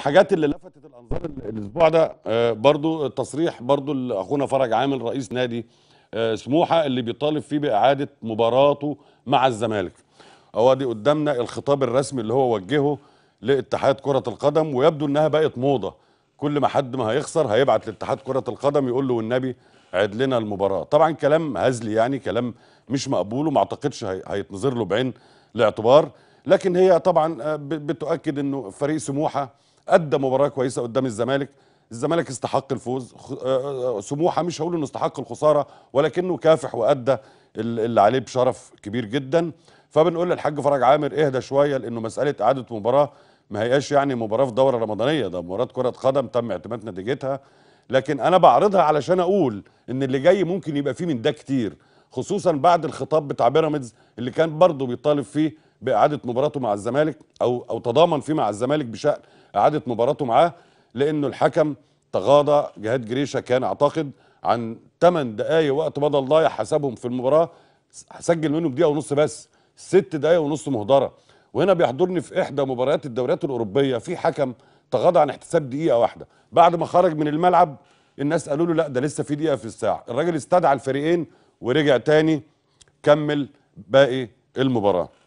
الحاجات اللي لفتت الانظار الاسبوع ده آه، برضو تصريح برضو اخونا فرج عامل رئيس نادي آه، سموحه اللي بيطالب فيه باعاده مباراته مع الزمالك هو دي قدامنا الخطاب الرسمي اللي هو وجهه لاتحاد كره القدم ويبدو انها بقت موضه كل ما حد ما هيخسر هيبعت لاتحاد كره القدم يقول له والنبي عد لنا المباراه طبعا كلام هزلي يعني كلام مش مقبول وما اعتقدش هيتنظر له بعين الاعتبار لكن هي طبعا آه، بتؤكد انه فريق سموحه ادى مباراه كويسه قدام الزمالك الزمالك استحق الفوز آه، آه، سموحه مش هقول انه استحق الخساره ولكنه كافح وادى اللي عليه بشرف كبير جدا فبنقول للحاج فرج عامر اهدى شويه لانه مساله اعاده مباراه ما هياش يعني مباراه في دوره رمضانيه ده مباراه كره قدم تم اعتماد نتيجتها لكن انا بعرضها علشان اقول ان اللي جاي ممكن يبقى فيه من ده كتير خصوصا بعد الخطاب بتاع بيراميدز اللي كان برضه بيطالب فيه باعاده مباراته مع الزمالك او او تضامن فيه مع الزمالك بشان اعاده مباراته معاه لانه الحكم تغاضى جهاد جريشه كان اعتقد عن 8 دقائق وقت مضى الله حسبهم في المباراه سجل منهم دقيقه ونص بس ست دقائق ونص مهدره وهنا بيحضرني في احدى مباريات الدوريات الاوروبيه في حكم تغاضى عن احتساب دقيقه واحده بعد ما خرج من الملعب الناس قالوا له لا ده لسه في دقيقه في الساعه الراجل استدعى الفريقين ورجع تاني كمل باقي المباراه